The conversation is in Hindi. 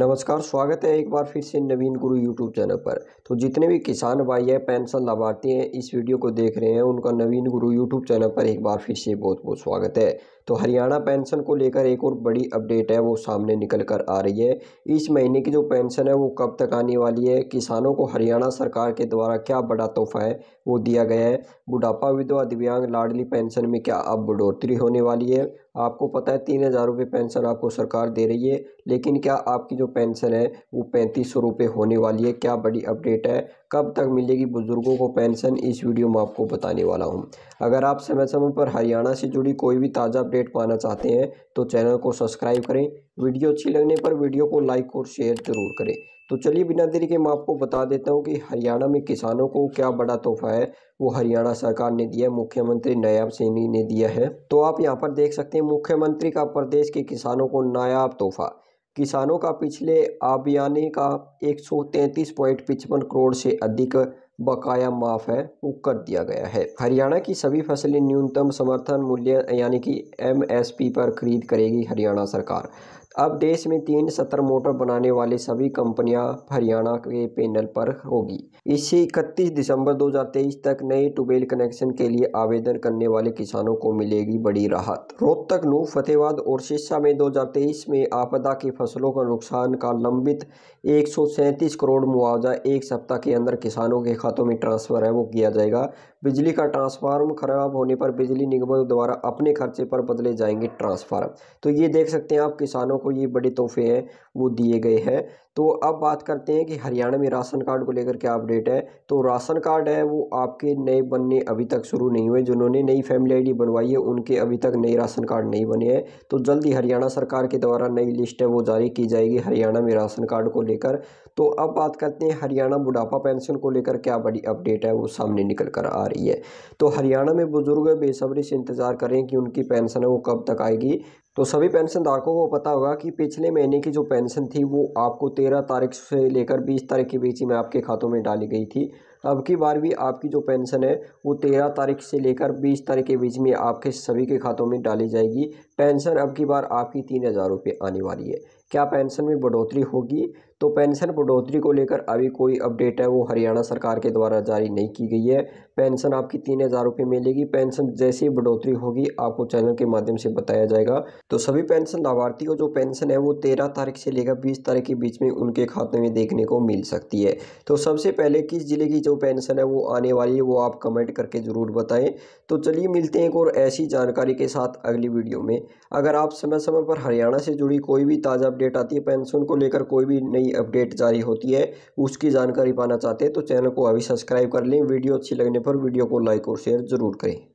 नमस्कार स्वागत है एक बार फिर से नवीन गुरु यूट्यूब चैनल पर तो जितने भी किसान भाई हैं पेंशन लाभार्थी हैं इस वीडियो को देख रहे हैं उनका नवीन गुरु यूट्यूब चैनल पर एक बार फिर से बहुत बहुत स्वागत है तो हरियाणा पेंशन को लेकर एक और बड़ी अपडेट है वो सामने निकल कर आ रही है इस महीने की जो पेंशन है वो कब तक आने वाली है किसानों को हरियाणा सरकार के द्वारा क्या बड़ा तोहफा है वो दिया गया है बुढ़ापा विधवा दिव्यांग लाडली पेंशन में क्या अब बढ़ोतरी होने वाली है आपको पता है तीन हज़ार रुपये पेंशन आपको सरकार दे रही है लेकिन क्या आपकी जो पेंशन है वो पैंतीस सौ रुपये होने वाली है क्या बड़ी अपडेट है कब तक मिलेगी बुज़ुर्गों को पेंशन इस वीडियो में आपको बताने वाला हूँ अगर आप समय समय पर हरियाणा से जुड़ी कोई भी ताज़ा अपडेट पाना चाहते हैं तो चैनल को सब्सक्राइब करें वीडियो अच्छी लगने पर वीडियो को लाइक और शेयर ज़रूर करें तो चलिए बिना देरी के मैं आपको बता देता हूँ कि हरियाणा में किसानों को क्या बड़ा तोहफा है वो हरियाणा सरकार ने दिया है मुख्यमंत्री नायाब सैनी ने दिया है तो आप यहाँ पर देख सकते हैं मुख्यमंत्री का प्रदेश के किसानों को नायाब तोहफा किसानों का पिछले आबियाने का एक सौ तैंतीस पॉइंट पिचपन करोड़ से अधिक बकाया माफ है वो कर दिया गया है हरियाणा की सभी फसलें न्यूनतम समर्थन मूल्य यानी कि एमएसपी पर खरीद करेगी हरियाणा सरकार अब देश में तीन सत्र मोटर बनाने वाली सभी कंपनियां हरियाणा के पैनल पर होगी इससे इकतीस दिसंबर 2023 तक नए ट्यूबवेल कनेक्शन के लिए आवेदन करने वाले किसानों को मिलेगी बड़ी राहत रोहतक नू फतेहबाद और सिरसा में 2023 में आपदा की फसलों का नुकसान का लंबित एक करोड़ मुआवजा एक सप्ताह के अंदर किसानों के खातों में ट्रांसफर है वो किया जाएगा बिजली का ट्रांसफार्म खराब होने पर बिजली निगमों द्वारा अपने खर्चे पर बदले जाएंगे ट्रांसफार्म तो ये देख सकते हैं आप किसानों को ये बड़े तोहफे हैं वो दिए गए हैं तो अब बात करते हैं कि हरियाणा में राशन कार्ड को लेकर क्या अपडेट है तो राशन कार्ड है वो आपके नए बनने अभी तक शुरू नहीं हुए जिन्होंने नई फैमिली आईडी बनवाई है उनके अभी तक नए राशन कार्ड नहीं बने हैं तो जल्दी हरियाणा सरकार के द्वारा नई लिस्ट है वो जारी की जाएगी हरियाणा में राशन कार्ड को लेकर तो अब बात करते हैं हरियाणा बुढ़ापा पेंशन को लेकर क्या बड़ी अपडेट है वो सामने निकल कर आ रही है तो हरियाणा में बुजुर्ग बेसब्री से इंतज़ार करें कि उनकी पेंशन है वो कब तक आएगी तो सभी पेंशन धारकों को पता होगा कि पिछले महीने की जो पेंशन थी वो आपको तेरह तारीख से लेकर बीस तारीख के बीच में आपके खातों में डाली गई थी अब की बार भी आपकी जो पेंशन है वो तेरह तारीख से लेकर बीस तारीख के बीच में आपके सभी के खातों में डाली जाएगी पेंशन अब की बार आपकी तीन हज़ार रुपये आने वाली है क्या पेंशन में बढ़ोतरी होगी तो पेंशन बढ़ोतरी को लेकर अभी कोई अपडेट है वो हरियाणा सरकार के द्वारा जारी नहीं की गई है पेंशन आपकी तीन हज़ार रुपये मिलेगी पेंशन जैसे ही बढ़ोतरी होगी आपको चैनल के माध्यम से बताया जाएगा तो सभी पेंशन लाभार्थी को जो पेंशन है वो तेरह तारीख से लेकर बीस तारीख के बीच में उनके खाते में देखने को मिल सकती है तो सबसे पहले किस जिले की जो जो पेंशन है वो आने वाली है वो आप कमेंट करके ज़रूर बताएं तो चलिए मिलते हैं एक और ऐसी जानकारी के साथ अगली वीडियो में अगर आप समय समय पर हरियाणा से जुड़ी कोई भी ताज़ा अपडेट आती है पेंशन को लेकर कोई भी नई अपडेट जारी होती है उसकी जानकारी पाना चाहते हैं तो चैनल को अभी सब्सक्राइब कर लें वीडियो अच्छी लगने पर वीडियो को लाइक और शेयर ज़रूर करें